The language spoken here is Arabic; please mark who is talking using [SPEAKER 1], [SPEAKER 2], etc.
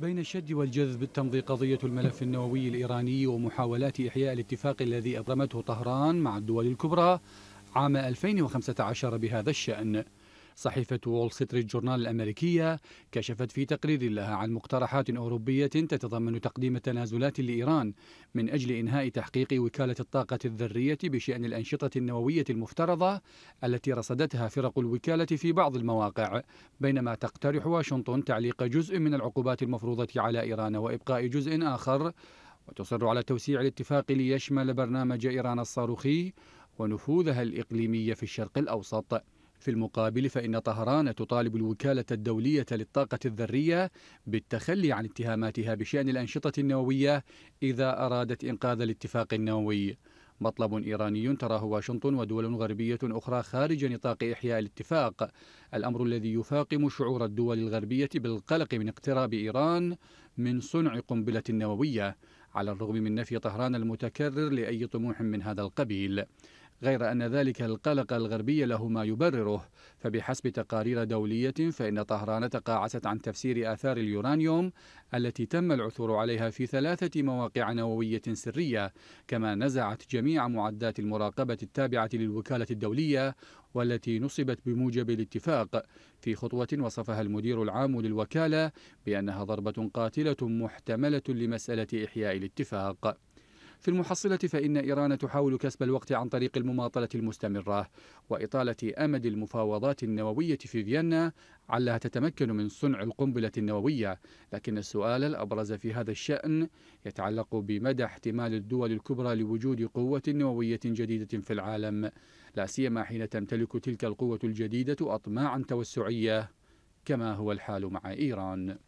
[SPEAKER 1] بين الشد والجذب تمضي قضية الملف النووي الإيراني ومحاولات إحياء الاتفاق الذي أبرمته طهران مع الدول الكبرى عام 2015 بهذا الشأن صحيفة وول ستريت جورنال الأمريكية كشفت في تقرير لها عن مقترحات أوروبية تتضمن تقديم تنازلات لإيران من أجل إنهاء تحقيق وكالة الطاقة الذرية بشأن الأنشطة النووية المفترضة التي رصدتها فرق الوكالة في بعض المواقع بينما تقترح واشنطن تعليق جزء من العقوبات المفروضة على إيران وإبقاء جزء آخر وتصر على توسيع الاتفاق ليشمل برنامج إيران الصاروخي ونفوذها الإقليمي في الشرق الأوسط في المقابل فإن طهران تطالب الوكالة الدولية للطاقة الذرية بالتخلي عن اتهاماتها بشأن الأنشطة النووية إذا أرادت إنقاذ الاتفاق النووي مطلب إيراني تراه واشنطن ودول غربية أخرى خارج نطاق إحياء الاتفاق الأمر الذي يفاقم شعور الدول الغربية بالقلق من اقتراب إيران من صنع قنبلة نووية على الرغم من نفي طهران المتكرر لأي طموح من هذا القبيل غير أن ذلك القلق الغربي له ما يبرره فبحسب تقارير دولية فإن طهران تقاعست عن تفسير آثار اليورانيوم التي تم العثور عليها في ثلاثة مواقع نووية سرية كما نزعت جميع معدات المراقبة التابعة للوكالة الدولية والتي نصبت بموجب الاتفاق في خطوة وصفها المدير العام للوكالة بأنها ضربة قاتلة محتملة لمسألة إحياء الاتفاق في المحصلة فإن إيران تحاول كسب الوقت عن طريق المماطلة المستمرة وإطالة أمد المفاوضات النووية في فيينا علها تتمكن من صنع القنبلة النووية لكن السؤال الأبرز في هذا الشأن يتعلق بمدى احتمال الدول الكبرى لوجود قوة نووية جديدة في العالم لا سيما حين تمتلك تلك القوة الجديدة أطماعا توسعية كما هو الحال مع إيران